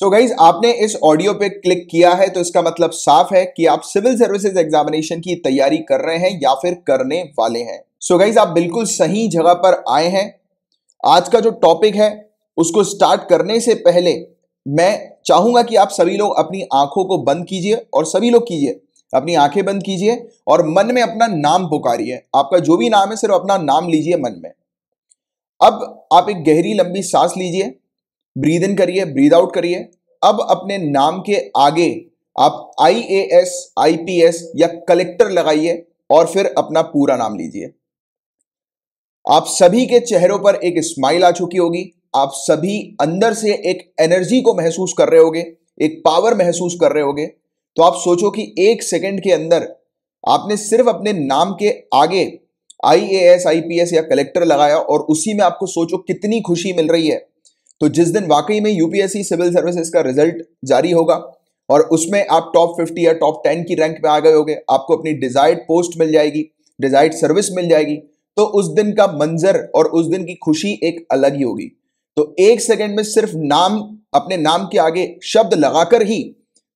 सो so guys आपने इस audio पे क्लिक किया है तो इसका मतलब साफ है कि आप सिविल सर्विसेज एग्जामिनेशन की तैयारी कर रहे हैं या फिर करने वाले हैं सो so गाइज आप बिल्कुल सही जगह पर आए हैं आज का जो टॉपिक है उसको स्टार्ट करने से पहले मैं चाहूंगा कि आप सभी लोग अपनी आंखों को बंद कीजिए और सभी लोग कीजिए अपनी आंखें बंद कीजिए और मन में अपना नाम पुकारिए आपका जो भी नाम है सिर्फ अपना नाम लीजिए मन में अब आप एक गहरी लंबी सांस लीजिए ब्रीद इन करिए ब्रीद आउट करिए अब अपने नाम के आगे आप I A S I P S या कलेक्टर लगाइए और फिर अपना पूरा नाम लीजिए आप सभी के चेहरों पर एक स्माइल आ चुकी होगी आप सभी अंदर से एक एनर्जी को महसूस कर रहे होगे एक पावर महसूस कर रहे होगे तो आप सोचो कि एक सेकंड के अंदर आपने सिर्फ अपने नाम के आगे I A S I P S या कलेक्टर लगाया और उसी में आपको सोचो कितनी खुशी मिल रही है तो जिस दिन वाकई में यूपीएससी सिविल सर्विसेज का रिजल्ट जारी होगा और उसमें आप टॉप फिफ्टी या टॉप टेन की रैंक पे आ गए होंगे आपको अपनी डिजायर्ड पोस्ट मिल जाएगी डिजायर्ड सर्विस मिल जाएगी तो उस दिन का मंजर और उस दिन की खुशी एक अलग ही होगी तो एक सेकेंड में सिर्फ नाम अपने नाम के आगे शब्द लगाकर ही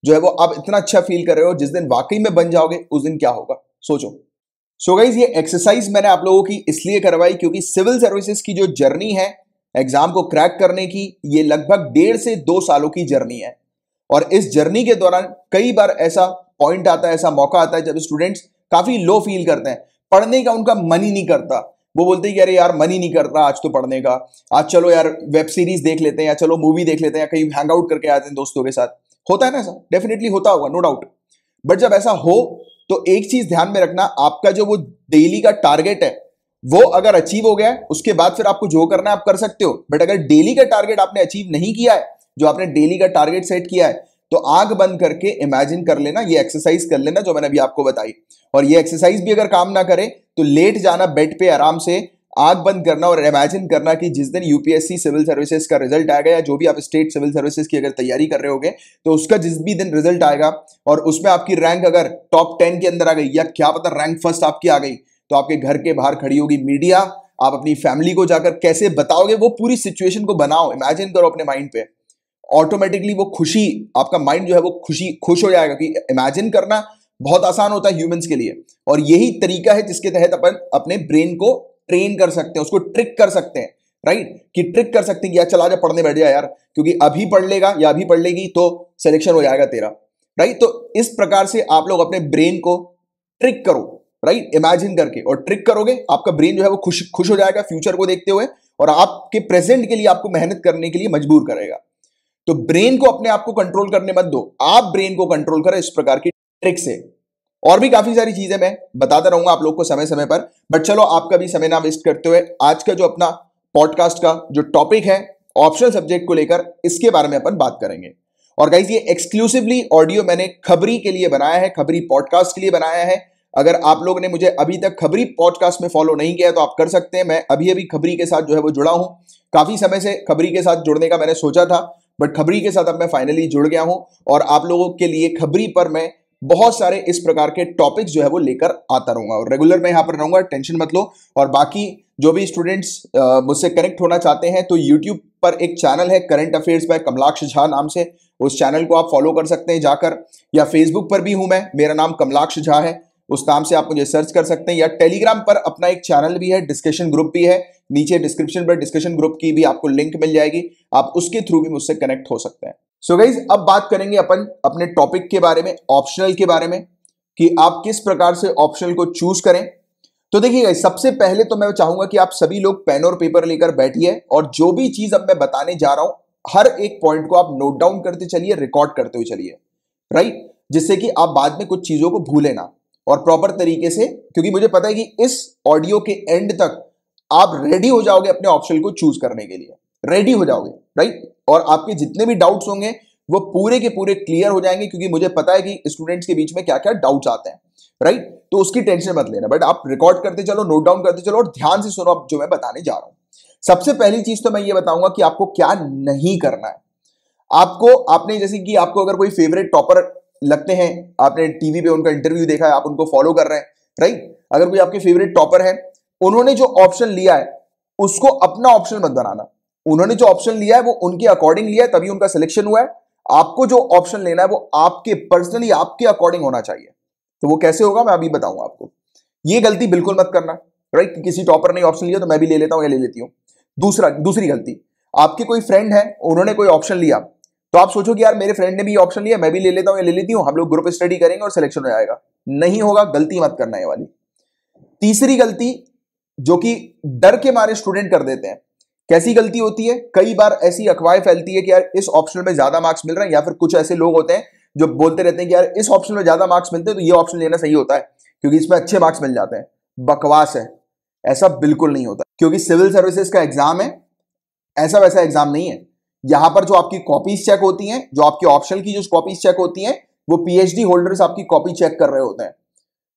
जो है वो आप इतना अच्छा फील कर रहे हो जिस दिन वाकई में बन जाओगे उस दिन क्या होगा सोचो सो so गाइज ये एक्सरसाइज मैंने आप लोगों की इसलिए करवाई क्योंकि सिविल सर्विसेज की जो जर्नी है एग्जाम को क्रैक करने की ये लगभग डेढ़ से दो सालों की जर्नी है और इस जर्नी के दौरान कई बार ऐसा पॉइंट आता है ऐसा मौका आता है जब स्टूडेंट्स काफी लो फील करते हैं पढ़ने का उनका मन ही नहीं करता वो बोलते हैं अरे यार मन ही नहीं कर रहा आज तो पढ़ने का आज चलो यार वेब सीरीज देख लेते हैं या चलो मूवी देख लेते हैं या कहीं हैंग आउट करके आते हैं दोस्तों के साथ होता है ना ऐसा डेफिनेटली होता होगा नो डाउट बट जब ऐसा हो तो एक चीज ध्यान में रखना आपका जो वो डेली का टारगेट है वो अगर अचीव हो गया उसके बाद फिर आपको जो करना है आप कर सकते हो बट अगर डेली का टारगेट आपने अचीव नहीं किया है जो आपने डेली का टारगेट सेट किया है तो आग बंद करके इमेजिन कर लेना ये एक्सरसाइज कर लेना जो मैंने अभी आपको बताई और ये एक्सरसाइज भी अगर काम ना करे तो लेट जाना बेड पे आराम से आग बंद करना और इमेजिन करना कि जिस दिन यूपीएससी सिविल सर्विसेज का रिजल्ट आएगा या जो भी आप स्टेट सिविल सर्विसेज की अगर तैयारी कर रहे होगे तो उसका जिस भी दिन रिजल्ट आएगा और उसमें आपकी रैंक अगर टॉप टेन के अंदर आ गई या क्या पता रैंक फर्स्ट आपकी आ गई तो आपके घर के बाहर खड़ी होगी मीडिया आप अपनी फैमिली को जाकर कैसे बताओगे वो पूरी सिचुएशन को बनाओ इमेजिन करो अपने माइंड पे ऑटोमेटिकली वो खुशी आपका माइंड जो है वो खुशी खुश हो जाएगा कि इमेजिन करना बहुत आसान होता है ह्यूमंस के लिए और यही तरीका है जिसके तहत अपन अपने ब्रेन को ट्रेन कर सकते हैं उसको ट्रिक कर सकते हैं राइट कि ट्रिक कर सकते हैं कि यार चला जा पढ़ने बैठ जा यार क्योंकि अभी पढ़ लेगा या अभी पढ़ लेगी तो सिलेक्शन हो जाएगा तेरा राइट तो इस प्रकार से आप लोग अपने ब्रेन को ट्रिक करो राइट इमेजिन करके और ट्रिक करोगे आपका ब्रेन जो है वो खुश खुश हो जाएगा फ्यूचर को देखते हुए और आपके प्रेजेंट के लिए आपको मेहनत करने के लिए मजबूर करेगा तो ब्रेन को अपने आप को कंट्रोल करने मत दो आप ब्रेन को कंट्रोल करें इस प्रकार की ट्रिक से और भी काफी सारी चीजें मैं बताता रहूंगा आप लोग को समय समय पर बट चलो आपका भी समय ना वेस्ट करते हुए आज का जो अपना पॉडकास्ट का जो टॉपिक है ऑप्शनल सब्जेक्ट को लेकर इसके बारे में अपन बात करेंगे और गाइज ये एक्सक्लूसिवली ऑडियो मैंने खबरी के लिए बनाया है खबरी पॉडकास्ट के लिए बनाया है अगर आप लोग ने मुझे अभी तक खबरी पॉडकास्ट में फॉलो नहीं किया तो आप कर सकते हैं मैं अभी अभी खबरी के साथ जो है वो जुड़ा हूँ काफ़ी समय से खबरी के साथ जुड़ने का मैंने सोचा था बट खबरी के साथ अब मैं फाइनली जुड़ गया हूँ और आप लोगों के लिए खबरी पर मैं बहुत सारे इस प्रकार के टॉपिक्स जो है वो लेकर आता रहूंगा और रेगुलर मैं यहाँ पर रहूंगा टेंशन मत लो और बाकी जो भी स्टूडेंट्स मुझसे कनेक्ट होना चाहते हैं तो यूट्यूब पर एक चैनल है current affairs by Kamlaksh Jha नाम से उस चैनल को आप फॉलो कर सकते हैं जाकर या फेसबुक पर भी हूं मैं मेरा नाम कमलाक्ष झा है उस नाम से आप मुझे सर्च कर सकते हैं या टेलीग्राम पर अपना एक चैनल भी है डिस्कशन ग्रुप भी है नीचे डिस्क्रिप्शन पर डिस्कशन ग्रुप की भी आपको लिंक मिल जाएगी आप उसके थ्रू भी मुझसे कनेक्ट हो सकते हैं सो so गाइज अब बात करेंगे अपन अपने टॉपिक के बारे में ऑप्शनल के बारे में कि आप किस प्रकार से ऑप्शनल को चूज करें तो देखिए सबसे पहले तो मैं चाहूंगा कि आप सभी लोग पेन और पेपर लेकर बैठिए और जो भी चीज अब मैं बताने जा रहा हूं हर एक पॉइंट को आप नोट डाउन करते चलिए रिकॉर्ड करते हुए चलिए राइट जिससे कि आप बाद में कुछ चीजों को भूले ना और प्रॉपर तरीके से क्योंकि मुझे पता है कि इस ऑडियो के एंड तक आप रेडी हो जाओगे अपने ऑप्शन को चूज करने के लिए रेडी हो जाओगे राइट और आपके जितने भी डाउट्स होंगे वो पूरे के पूरे क्लियर हो जाएंगे क्योंकि मुझे पता है कि स्टूडेंट्स के बीच में क्या क्या डाउट्स आते हैं राइट तो उसकी टेंशन मत लेना बट आप रिकॉर्ड करते चलो नोट डाउन करते चलो और ध्यान से सुनो आप जो मैं बताने जा रहा हूं सबसे पहली चीज तो मैं ये बताऊंगा कि आपको क्या नहीं करना है आपको आपने जैसे कि आपको अगर कोई फेवरेट टॉपर लगते हैं आपने टीवी पे उनका इंटरव्यू देखा है आप उनको फॉलो कर रहे हैं राइट अगर कोई आपके फेवरेट टॉपर है उन्होंने जो ऑप्शन लिया है उसको अपना ऑप्शन मत बनाना उन्होंने जो ऑप्शन लिया है वो उनके अकॉर्डिंग लिया है तभी उनका सिलेक्शन हुआ है आपको जो ऑप्शन लेना है वो आपके पर्सनली आपके अकॉर्डिंग होना चाहिए तो वो कैसे होगा मैं अभी बताऊंगा आपको ये गलती बिल्कुल मत करना राइट कि किसी टॉपर ने ऑप्शन लिया तो मैं भी ले लेता हूँ या ले लेती हूँ दूसरा दूसरी गलती आपके कोई फ्रेंड है उन्होंने कोई ऑप्शन लिया तो आप सोचो कि यार मेरे फ्रेंड ने भी ऑप्शन लिया मैं भी ले लेता हूँ या ले लेती हूँ हम लोग ग्रुप स्टडी करेंगे और सिलेक्शन हो जाएगा नहीं होगा गलती मत करना है वाली तीसरी गलती जो कि डर के मारे स्टूडेंट कर देते हैं कैसी गलती होती है कई बार ऐसी अखवाएं फैलती है कि यार इस ऑप्शन में ज्यादा मार्क्स मिल रहे हैं या फिर कुछ ऐसे लोग होते हैं जो बोलते रहते हैं कि यार इस ऑप्शन में ज्यादा मार्क्स मिलते हैं तो ये ऑप्शन लेना सही होता है क्योंकि इसमें अच्छे मार्क्स मिल जाते हैं बकवास है ऐसा बिल्कुल नहीं होता क्योंकि सिविल सर्विसेज का एग्जाम है ऐसा वैसा एग्जाम नहीं है यहां पर जो आपकी कॉपीज चेक होती हैं जो आपकी ऑप्शनल की जो कॉपीज चेक होती हैं वो पीएचडी होल्डर्स आपकी कॉपी चेक कर रहे होते हैं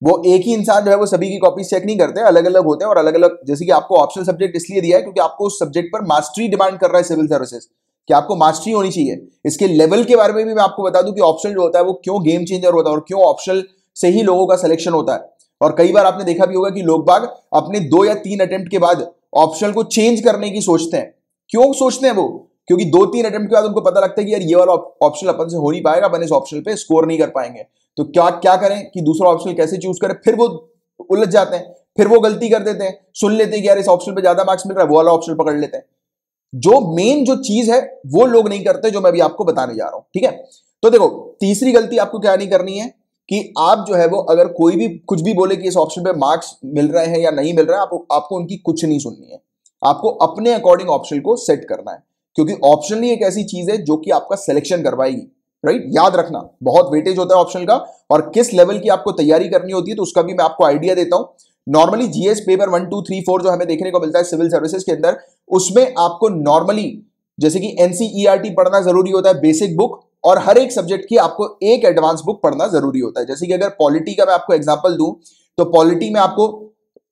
वो एक ही इंसान जो है वो सभी की कॉपीज चेक नहीं करते अलग अलग होते हैं और अलग अलग जैसे कि आपको ऑप्शनल सब्जेक्ट इसलिए दिया है क्योंकि आपको उस सब्जेक्ट पर मास्टरी डिमांड कर रहा है सिविल सर्विसेज कि आपको मास्टरी होनी चाहिए इसके लेवल के बारे में भी मैं आपको बता दूं कि ऑप्शनल जो होता है वो क्यों गेम चेंजर होता है और क्यों ऑप्शनल से ही लोगों का सिलेक्शन होता है और कई बार आपने देखा भी होगा कि लोग बाग अपने दो या तीन अटेम्प्ट के बाद ऑप्शनल को चेंज करने की सोचते हैं क्यों सोचते हैं वो क्योंकि दो तीन अटेम्प्ट के बाद उनको पता लगता है कि यार ये वाला ऑप्शन अपन से हो नहीं पाएगा अपन इस ऑप्शन पे स्कोर नहीं कर पाएंगे तो क्या क्या करें कि दूसरा ऑप्शन कैसे चूज करें फिर वो उलझ जाते हैं फिर वो गलती कर देते हैं सुन लेते हैं कि यार इस ऑप्शन पर ज्यादा मार्क्स मिल रहा है वो वाला ऑप्शन पकड़ लेते हैं जो मेन जो चीज है वो लोग नहीं करते जो मैं अभी आपको बताने जा रहा हूं ठीक है तो देखो तीसरी गलती आपको क्या नहीं करनी है कि आप जो है वो अगर कोई भी कुछ भी बोले कि इस ऑप्शन पे मार्क्स मिल रहे हैं या नहीं मिल रहा है आप, आपको उनकी कुछ नहीं सुननी है आपको अपने अकॉर्डिंग ऑप्शन को सेट करना है क्योंकि ही एक ऐसी चीज है जो कि आपका सिलेक्शन करवाएगी राइट याद रखना बहुत वेटेज होता है ऑप्शन का और किस लेवल की आपको तैयारी करनी होती है तो उसका भी मैं आपको आइडिया देता हूं normally GS paper one two three four जो हमें देखने को मिलता है सिविल सर्विसेज के अंदर उसमें आपको नॉर्मली जैसे कि एनसीईआरटी e पढ़ना जरूरी होता है बेसिक बुक और हर एक सब्जेक्ट की आपको एक एडवांस बुक पढ़ना जरूरी होता है जैसे कि अगर पॉलिटी का मैं आपको एग्जाम्पल दूं तो पॉलिटी में आपको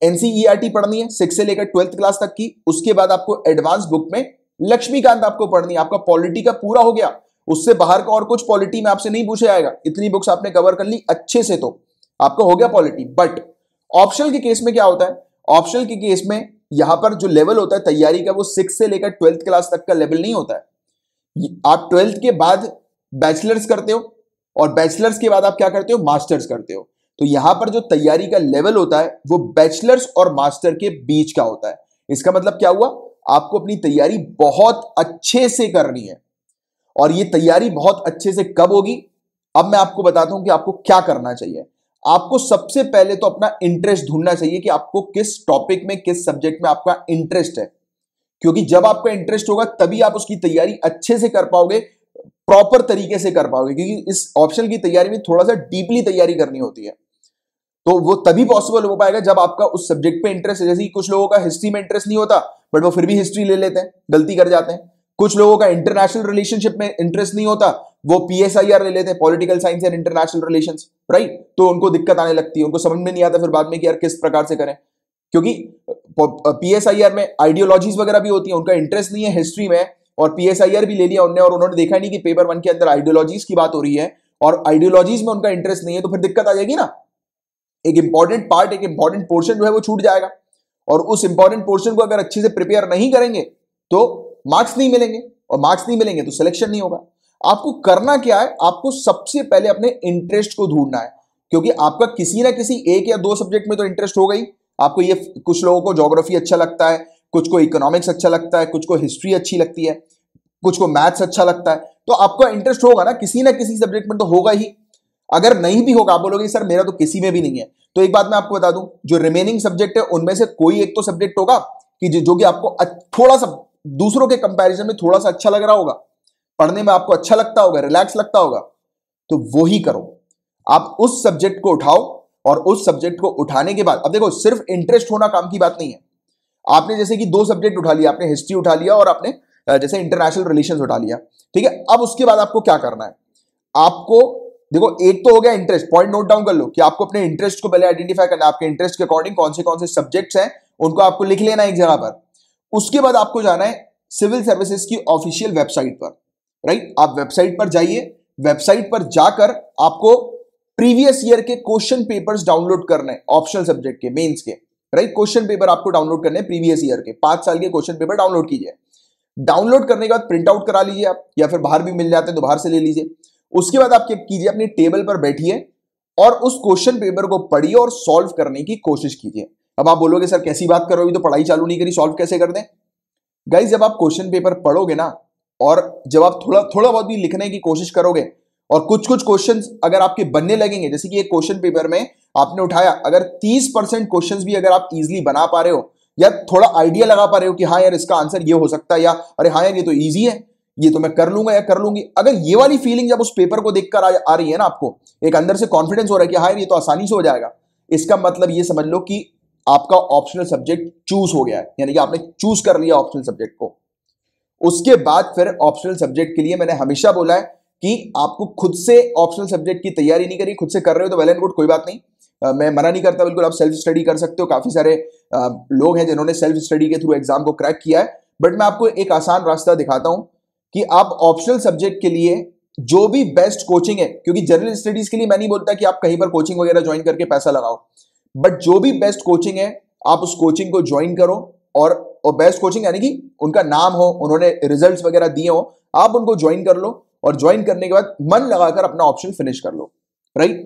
एनसीईआरटी e पढ़नी है सिक्स से लेकर ट्वेल्थ क्लास तक की उसके बाद आपको एडवांस बुक में लक्ष्मीकांत आपको पढ़नी आपका पॉलिटी का पूरा हो गया उससे बाहर का और कुछ पॉलिटी में आपसे नहीं पूछा जाएगा इतनी बुक्स आपने कवर कर ली अच्छे से तो आपका हो गया पॉलिटी बट ऑप्शनल के केस में क्या होता है ऑप्शनल के केस में यहां पर जो लेवल होता है तैयारी का वो सिक्स से लेकर ट्वेल्थ क्लास तक का लेवल नहीं होता है आप ट्वेल्थ के बाद बैचलर्स करते हो और बैचलर्स के बाद आप क्या करते हो मास्टर्स करते हो तो यहां पर जो तैयारी का लेवल होता है वो बैचलर्स और मास्टर के बीच का होता है इसका मतलब क्या हुआ आपको अपनी तैयारी बहुत अच्छे से करनी है और ये तैयारी बहुत अच्छे से कब होगी अब मैं आपको बताता हूं कि आपको क्या करना चाहिए आपको सबसे पहले तो अपना इंटरेस्ट ढूंढना चाहिए कि आपको किस टॉपिक में किस सब्जेक्ट में आपका इंटरेस्ट है क्योंकि जब आपका इंटरेस्ट होगा तभी आप उसकी तैयारी अच्छे से कर पाओगे प्रॉपर तरीके से कर पाओगे क्योंकि इस ऑप्शन की तैयारी में थोड़ा सा डीपली तैयारी करनी होती है तो वो तभी पॉसिबल हो पाएगा जब आपका उस सब्जेक्ट पे इंटरेस्ट है जैसे कि कुछ लोगों का हिस्ट्री में इंटरेस्ट नहीं होता बट वो फिर भी हिस्ट्री ले लेते हैं गलती कर जाते हैं कुछ लोगों का इंटरनेशनल रिलेशनशिप में इंटरेस्ट नहीं होता वो पीएसआईआर ले लेते हैं political science and international relation right तो उनको दिक्कत आने लगती है उनको समझ में नहीं आता फिर बाद में कि यार किस प्रकार से करें क्योंकि पीएसआईआर में आइडियोलॉजीज वगैरह भी होती है उनका इंटरेस्ट नहीं है हिस्ट्री में और पीएसआईआर भी ले लिया उन्होंने और उन्होंने देखा नहीं कि पेपर वन के अंदर आइडियोलॉजीज की बात हो रही है और आइडियोलॉजीज में उनका इंटरेस्ट नहीं है तो फिर दिक्कत आ जाएगी ना एक इंपॉर्टेंट पार्ट एक इंपॉर्टेंट पोर्शन जो है वो छूट जाएगा और उस इंपॉर्टेंट पोर्शन को अगर अच्छे से प्रिपेयर नहीं करेंगे तो मार्क्स नहीं मिलेंगे और मार्क्स नहीं मिलेंगे तो सिलेक्शन नहीं होगा आपको करना क्या है आपको सबसे पहले अपने इंटरेस्ट को ढूंढना है क्योंकि आपका किसी ना किसी एक या दो सब्जेक्ट में तो इंटरेस्ट हो गई आपको ये कुछ लोगों को जोग्राफी अच्छा लगता है कुछ को इकोनॉमिक्स अच्छा लगता है कुछ को हिस्ट्री अच्छी लगती है कुछ को मैथ्स अच्छा लगता है तो आपका इंटरेस्ट होगा ना किसी ना किसी सब्जेक्ट में तो होगा ही अगर नहीं भी होगा आप बोलोगे सर मेरा तो किसी में भी नहीं है तो एक बात मैं आपको बता दूं जो रिमेनिंग सब्जेक्ट है उनमें से कोई एक तो सब्जेक्ट होगा कि जो कि आपको थोड़ा सा दूसरों के कंपैरिजन में थोड़ा सा अच्छा लग रहा होगा पढ़ने में आपको अच्छा लगता होगा रिलैक्स लगता होगा तो वो ही करो आप उस सब्जेक्ट को उठाओ और उस सब्जेक्ट को उठाने के बाद अब देखो सिर्फ इंटरेस्ट होना काम की बात नहीं है आपने जैसे कि दो सब्जेक्ट उठा लिया आपने हिस्ट्री उठा लिया और आपने जैसे इंटरनेशनल रिलेशन उठा लिया ठीक है अब उसके बाद आपको क्या करना है आपको देखो एक तो हो गया इंटरेस्ट पॉइंट नोट डाउन कर लो कि आपको अपने इंटरेस्ट को पहले आइडेंटिफाई करना आपके इंटरेस्ट के अकॉर्डिंग कौन से कौन से सब्जेक्ट्स हैं उनको आपको लिख लेना एक जगह पर उसके बाद आपको जाना है सिविल सर्विसेज की ऑफिशियल वेबसाइट पर राइट आप वेबसाइट पर जाइए वेबसाइट पर जाकर आपको प्रीवियस ईयर के क्वेश्चन पेपर्स डाउनलोड करने ऑप्शनल सब्जेक्ट के मेंस के राइट क्वेश्चन पेपर आपको डाउनलोड करने प्रीवियस ईयर के पांच साल के क्वेश्चन पेपर डाउनलोड कीजिए डाउनलोड करने के बाद प्रिंट आउट करा लीजिए आप या फिर बाहर भी मिल जाते हैं तो बाहर से ले लीजिए उसके बाद आप क्या कीजिए अपनी टेबल पर बैठिए और उस क्वेश्चन पेपर को पढ़िए और सॉल्व करने की कोशिश कीजिए अब आप बोलोगे सर कैसी बात करो अभी तो पढ़ाई चालू नहीं करी सॉल्व कैसे कर दें गाइज जब आप क्वेश्चन पेपर पढ़ोगे ना और जब आप थोड़ा थोड़ा बहुत भी लिखने की कोशिश करोगे और कुछ कुछ क्वेश्चन अगर आपके बनने लगेंगे जैसे कि एक क्वेश्चन पेपर में आपने उठाया अगर 30 परसेंट क्वेश्चन भी अगर आप इजिली बना पा रहे हो या थोड़ा आइडिया लगा पा रहे हो कि हाँ यार इसका आंसर ये हो सकता है या अरे हाँ यार ये तो ईजी है ये तो मैं कर लूंगा या कर लूंगी अगर ये वाली फीलिंग जब उस पेपर को देखकर आ, आ रही है ना आपको एक अंदर से कॉन्फिडेंस हो रहा है कि हाँ ये तो आसानी से हो जाएगा इसका मतलब ये समझ लो कि आपका ऑप्शनल सब्जेक्ट चूज हो गया है यानी कि आपने चूज कर लिया ऑप्शनल सब्जेक्ट को उसके बाद फिर ऑप्शनल सब्जेक्ट के लिए मैंने हमेशा बोला है कि आपको खुद से ऑप्शनल सब्जेक्ट की तैयारी नहीं करी खुद से कर रहे हो तो वेल एंड गुड कोई बात नहीं आ, मैं मना नहीं करता बिल्कुल आप सेल्फ स्टडी कर सकते हो काफ़ी सारे आ, लोग हैं जिन्होंने सेल्फ स्टडी के थ्रू एग्जाम को क्रैक किया है बट मैं आपको एक आसान रास्ता दिखाता हूं कि आप ऑप्शनल सब्जेक्ट के लिए जो भी बेस्ट कोचिंग है क्योंकि जनरल स्टडीज के लिए मैं नहीं बोलता कि आप कहीं पर कोचिंग वगैरह ज्वाइन करके पैसा लगाओ बट जो भी बेस्ट कोचिंग है आप उस कोचिंग को ज्वाइन करो और और बेस्ट कोचिंग यानी कि उनका नाम हो उन्होंने रिजल्ट्स वगैरह दिए हो आप उनको ज्वाइन कर लो और ज्वाइन करने के बाद मन लगाकर अपना ऑप्शन फिनिश कर लो राइट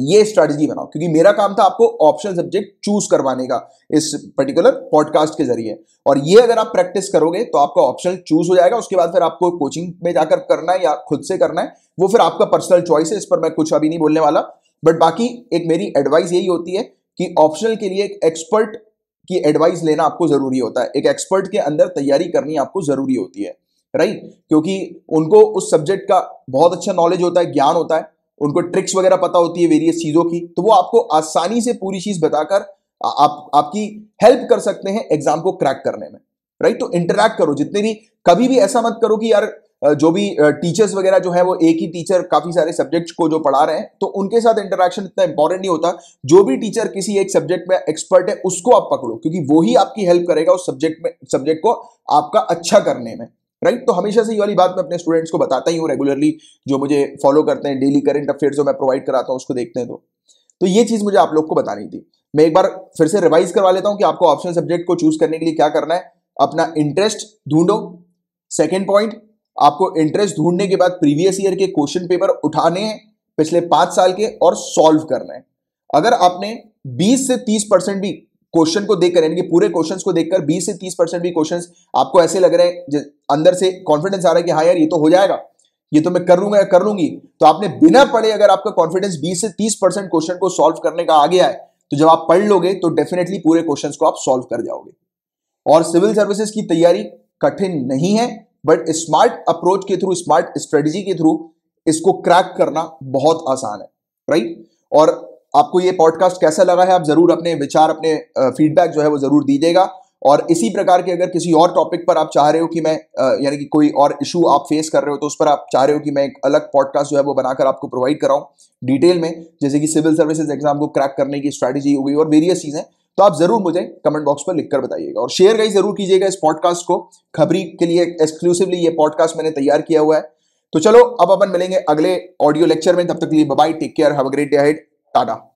ये स्ट्रैटेजी बनाओ क्योंकि मेरा काम था आपको ऑप्शन सब्जेक्ट चूज करवाने का इस पर्टिकुलर पॉडकास्ट के जरिए और ये अगर आप प्रैक्टिस करोगे तो आपका ऑप्शन चूज हो जाएगा उसके बाद फिर आपको कोचिंग में जाकर करना है या खुद से करना है वो फिर आपका पर्सनल चॉइस है इस पर मैं कुछ अभी नहीं बोलने वाला बट बाकी एक मेरी एडवाइस यही होती है कि ऑप्शनल के लिए एक एक्सपर्ट की एडवाइस लेना आपको जरूरी होता है एक एक्सपर्ट के अंदर तैयारी करनी आपको जरूरी होती है राइट क्योंकि उनको उस सब्जेक्ट का बहुत अच्छा नॉलेज होता है ज्ञान होता है उनको ट्रिक्स वगैरह पता होती है वेरियस चीज़ों की तो वो आपको आसानी से पूरी चीज़ बताकर आप आपकी हेल्प कर सकते हैं एग्जाम को क्रैक करने में राइट तो इंटरेक्ट करो जितने भी कभी भी ऐसा मत करो कि यार जो भी टीचर्स वगैरह जो है वो एक ही टीचर काफी सारे सब्जेक्ट्स को जो पढ़ा रहे हैं तो उनके साथ इंटरेक्शन इतना इंपॉर्टेंट नहीं होता जो भी टीचर किसी एक सब्जेक्ट में एक्सपर्ट है उसको आप पकड़ो क्योंकि वो ही आपकी हेल्प करेगा उस सब्जेक्ट में सब्जेक्ट को आपका अच्छा करने में राइट right? तो हमेशा से ये वाली बात मैं अपने स्टूडेंट्स को बताता ही हूँ रेगुलरली जो मुझे फॉलो करते हैं डेली करेंट अफेयर जो मैं प्रोवाइड कराता हूँ उसको देखते हैं तो तो ये चीज़ मुझे आप लोग को बतानी थी मैं एक बार फिर से रिवाइज करवा लेता हूँ कि आपको ऑप्शन सब्जेक्ट को चूज करने के लिए क्या करना है अपना इंटरेस्ट ढूंढो सेकेंड पॉइंट आपको इंटरेस्ट ढूंढने के बाद प्रीवियस ईयर के क्वेश्चन पेपर उठाने हैं पिछले पांच साल के और सॉल्व करना है अगर आपने 20 से 30 परसेंट भी क्वेश्चन को देखकर यानी कि पूरे क्वेश्चंस को देखकर 20 से 30 परसेंट भी क्वेश्चंस आपको ऐसे लग रहे हैं अंदर से कॉन्फिडेंस आ रहा है कि हाँ यार ये तो हो जाएगा ये तो मैं कर लूंगा या कर लूंगी तो आपने बिना पढ़े अगर आपका कॉन्फिडेंस 20 से 30 परसेंट क्वेश्चन को सॉल्व करने का आ गया है तो जब आप पढ़ लोगे तो डेफिनेटली पूरे क्वेश्चन को आप सॉल्व कर जाओगे और सिविल सर्विसेज की तैयारी कठिन नहीं है बट स्मार्ट अप्रोच के थ्रू स्मार्ट स्ट्रेटेजी के थ्रू इसको क्रैक करना बहुत आसान है राइट और आपको ये पॉडकास्ट कैसा लगा है आप ज़रूर अपने विचार अपने फीडबैक जो है वो ज़रूर दीजिएगा और इसी प्रकार के अगर किसी और टॉपिक पर आप चाह रहे हो कि मैं यानी कि कोई और इशू आप फेस कर रहे हो तो उस पर आप चाह रहे हो कि मैं एक अलग पॉडकास्ट जो है वो बनाकर आपको प्रोवाइड कराऊं डिटेल में जैसे कि सिविल सर्विसेज एग्जाम को क्रैक करने की स्ट्रैटेजी हो गई और वेरियस चीज़ें तो आप जरूर मुझे कमेंट बॉक्स पर लिखकर बताइएगा और शेयर गई जरूर कीजिएगा इस पॉडकास्ट को खबरी के लिए एक्सक्लूसिवली ये पॉडकास्ट मैंने तैयार किया हुआ है तो चलो अब अपन मिलेंगे अगले ऑडियो लेक्चर में तब तक के लिए bye take care have a great day Tada.